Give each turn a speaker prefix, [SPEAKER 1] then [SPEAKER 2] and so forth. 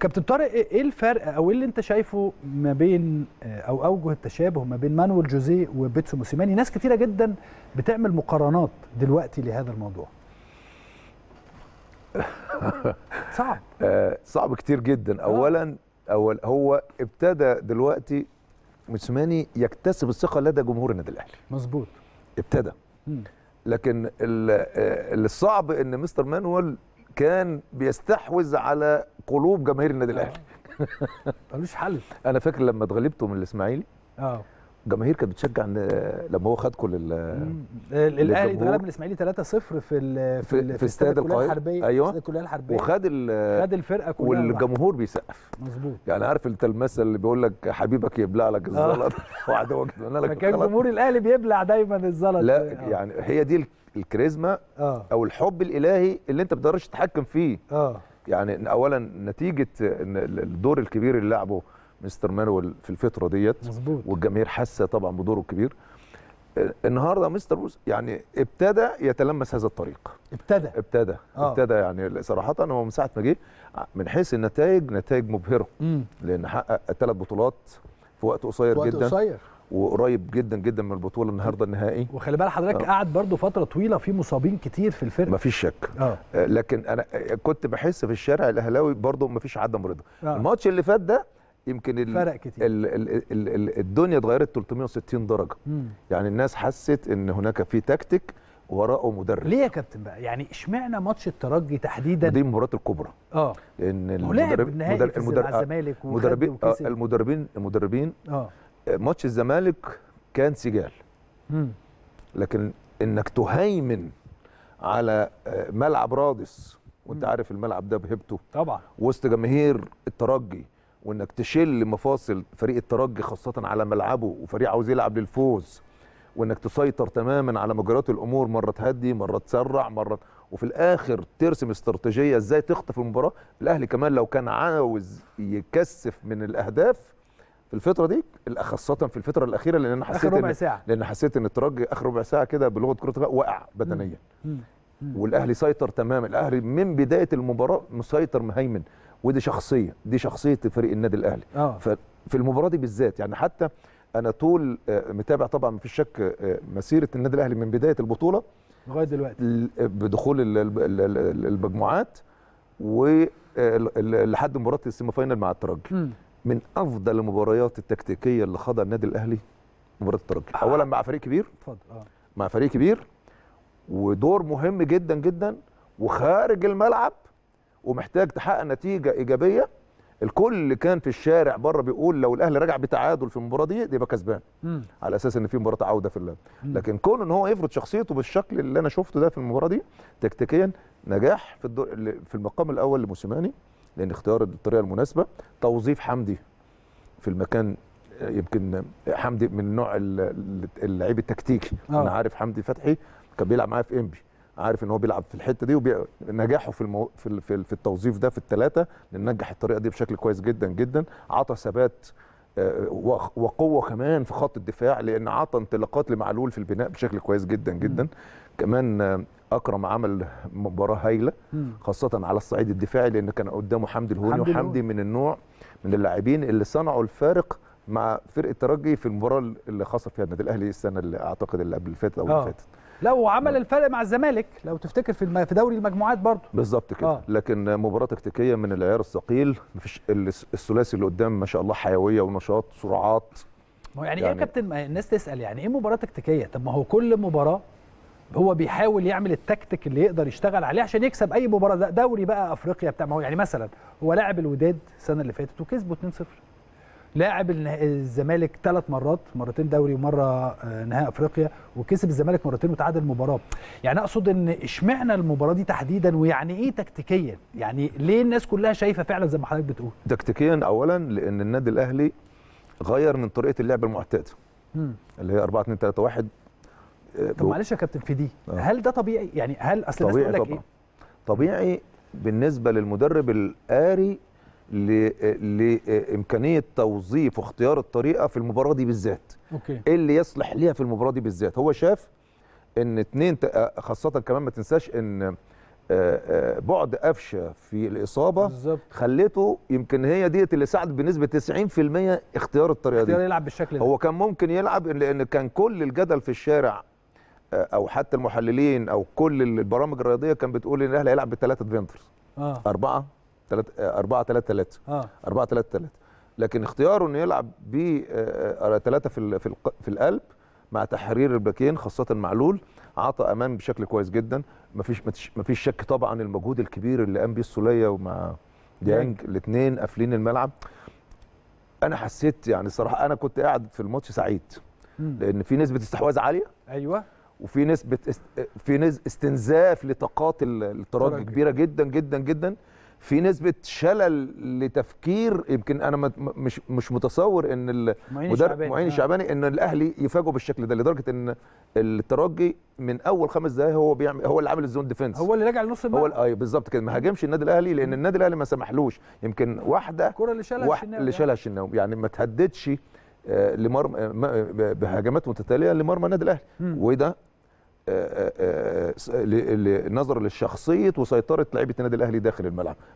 [SPEAKER 1] كابتن طارق إيه-, ايه الفرق او ايه اللي انت شايفه ما بين آه، او اوجه التشابه ما بين مانويل جوزيه وبيتسو موسيماني ناس كتيره جدا بتعمل مقارنات دلوقتي لهذا الموضوع صعب آه، صعب كتير جدا آه. اولا اول هو ابتدى دلوقتي موسيماني يكتسب الثقه لدى جمهور النادي الاهلي مظبوط ابتدى لكن الصعب ان مستر مانويل كان بيستحوذ على قلوب جماهير النادي الاهلي ملوش حل انا فاكر لما اتغلبتوا من الاسماعيلي اه جماهير كانت بتشجع ان لما هو خدكم كل الاهلي اتغلب من الاسماعيلي 3-0 في في, في, في استاد القاهره الحربيه أيوه. ايوه استاد الكليه الحربيه وخد ال... خد الفرقه كلها والجمهور بيسقف مظبوط يعني عارف التلمسه اللي بيقول لك حبيبك يبلع لك آه. الزلط وعدوك يبلع لك كان جمهور الاهلي بيبلع دايما الزلط لا آه. يعني هي دي الكاريزما آه. او الحب الالهي اللي انت ما بتقدرش تتحكم فيه آه. يعني اولا نتيجه ان الدور الكبير اللي لعبه مستر مانويل في الفتره ديت مظبوط والجماهير حاسه طبعا بدوره الكبير آه، النهارده مستر بوس يعني ابتدى يتلمس هذا الطريق ابتدى ابتدى آه. ابتدى يعني صراحه هو من ساعه ما جه من حيث النتائج نتائج مبهره مم. لان حقق ثلاث بطولات في وقت قصير جدا وقت قصير وقريب جدا جدا من البطوله النهارده النهائي وخلي بال حضرتك آه. قعد برضو فتره طويله في مصابين كتير في الفرقه مفيش شك آه. آه، لكن انا كنت بحس في الشارع الاهلاوي برضو مفيش عدم رضا آه. الماتش اللي فات ده يمكن ال فرق كتير ال ال ال ال الدنيا اتغيرت 360 درجه مم. يعني الناس حست ان هناك في تكتيك وراءه مدرب ليه يا كابتن بقى يعني اشمعنى ماتش الترجي تحديدا دي المباراه الكبرى اه لان المدرب المدرب المدربين آه، المدربين المدربين اه ماتش الزمالك كان سجال لكن انك تهيمن على آه، ملعب رادس وانت عارف الملعب ده بهيبته طبعا وسط جماهير الترجي وانك تشل مفاصل فريق الترجي خاصه على ملعبه وفريق عاوز يلعب للفوز وانك تسيطر تماما على مجريات الامور مره تهدي مره تسرع مره وفي الاخر ترسم استراتيجيه ازاي تخطف المباراه الاهلي كمان لو كان عاوز يكثف من الاهداف في الفتره دي خاصه في الفتره الاخيره لان انا حسيت ربع إن ساعة. لان حسيت ان الترجي اخر ربع ساعه كده بلغه كره القدم وقع بدنيا والاهلي سيطر تماما الاهلي من بدايه المباراه مسيطر مهيمن ودي شخصيه دي شخصيه فريق النادي الاهلي آه. ففي المباراه دي بالذات يعني حتى انا طول آه، متابع طبعا مفيش شك آه، مسيره النادي الاهلي من بدايه البطوله لغايه دلوقتي آه، بدخول المجموعات ولحد مباراه السيمي فاينل مع الترجي من افضل المباريات التكتيكيه اللي خاضها النادي الاهلي مباراه الترجي آه. اولا مع فريق كبير اتفضل آه. مع فريق كبير ودور مهم جدا جدا وخارج الملعب ومحتاج تحقق نتيجه ايجابيه الكل اللي كان في الشارع بره بيقول لو الاهلي رجع بتعادل في المباراه دي يبقى كسبان على اساس ان في مباراه عوده في اللعب لكن كون ان هو يفرض شخصيته بالشكل اللي انا شفته ده في المباراه دي تكتيكيا نجاح في الدور في المقام الاول لموسيماني لان اختيار الطريقه المناسبه توظيف حمدي في المكان يمكن حمدي من النوع اللعيب التكتيكي آه. انا عارف حمدي فتحي كان بيلعب معايا في انبي عارف ان هو بيلعب في الحته دي ونجاحه في, المو... في في التوظيف ده في الثلاثه نجح الطريقه دي بشكل كويس جدا جدا عطى ثبات وقوه كمان في خط الدفاع لان عطى انطلاقات لمعلول في البناء بشكل كويس جدا جدا م. كمان اكرم عمل مباراه هايله خاصه على الصعيد الدفاعي لان كان قدامه حمدي الهوني حمد وحمدي من النوع من اللاعبين اللي صنعوا الفارق مع فرقه الترجي في المباراه اللي خسر فيها النادي الاهلي السنه اللي اعتقد اللي قبل اللي فاتت او اللي آه. فاتت لا وعمل الفرق مع الزمالك لو تفتكر في في دوري المجموعات برضه بالظبط كده آه. لكن مباراه تكتيكيه من العيار الثقيل مفيش الثلاثي اللي قدام ما شاء الله حيويه ونشاط سرعات ما يعني, يعني ايه يا يعني كابتن الناس تسال يعني ايه مباراه تكتيكيه طب ما هو كل مباراه هو بيحاول يعمل التكتيك اللي يقدر يشتغل عليه عشان يكسب اي مباراه دوري بقى افريقيا بتاع ما هو يعني مثلا هو لاعب الوداد السنه اللي فاتت وكسبه 2-0 لاعب الزمالك ثلاث مرات مرتين دوري ومره آه، نهائي افريقيا وكسب الزمالك مرتين وتعادل مباراه يعني اقصد ان اشمعنى المباراه دي تحديدا ويعني ايه تكتيكيا يعني ليه الناس كلها شايفه فعلا زي ما حضرتك بتقول تكتيكيا اولا لان النادي الاهلي غير من طريقه اللعب المعتاده اللي هي 4 2 3 1 طب معلش يا كابتن في دي آه. هل ده طبيعي يعني هل اصل الناس تقول لك ايه طبيعي بالنسبه للمدرب القاري لامكانيه توظيف واختيار الطريقه في المباراه دي بالذات اوكي ايه اللي يصلح ليها في المباراه دي بالذات هو شاف ان اتنين آه، خاصه كمان ما تنساش ان آه، آه، بعد قفشه في الاصابه بالزبط. خليته يمكن هي ديت اللي ساعد بنسبه 90% اختيار الطريقه اختيار دي يلعب بالشكل ده هو كان ممكن يلعب لان كان كل الجدل في الشارع او حتى المحللين او كل البرامج الرياضيه كان بتقول ان الاهلي هيلعب بثلاثه ديفندرز آه. اربعه 3 4 3 3 4 3 3 لكن اختياره انه يلعب ب 3 آه، آه، في في القلب مع تحرير الباكين خاصه معلول عطى امان بشكل كويس جدا مفيش مفيش شك طبعا المجهود الكبير اللي قام بيه السوليه ومع ديانج الاثنين قافلين الملعب انا حسيت يعني الصراحه انا كنت قاعد في الماتش سعيد لان في نسبه استحواذ عاليه ايوه وفي نسبه است... في نسبة استنزاف لطاقات الترجي كبيره جدا جدا جدا في نسبه شلل لتفكير يمكن انا مش مش متصور ان المدرب معين الشعباني آه. ان الاهلي يفاجئوا بالشكل ده لدرجه ان الترجي من اول خمس دقائق هو بيعمل هو اللي عامل الزون ديفنس هو اللي راجع لنص الملعب هو اي أيوة، بالظبط كده ما هاجمش النادي الاهلي لان النادي الاهلي ما سمحلوش يمكن واحده الكره اللي شالها الشناوي اللي آه. شالها الشناوي يعني ما تهددش آه، لمرمى بهجمات متتاليه لمرمى النادي الاهلي وده آه، آه، آه، نظرا لشخصيه وسيطره لعيبه النادي الاهلي داخل الملعب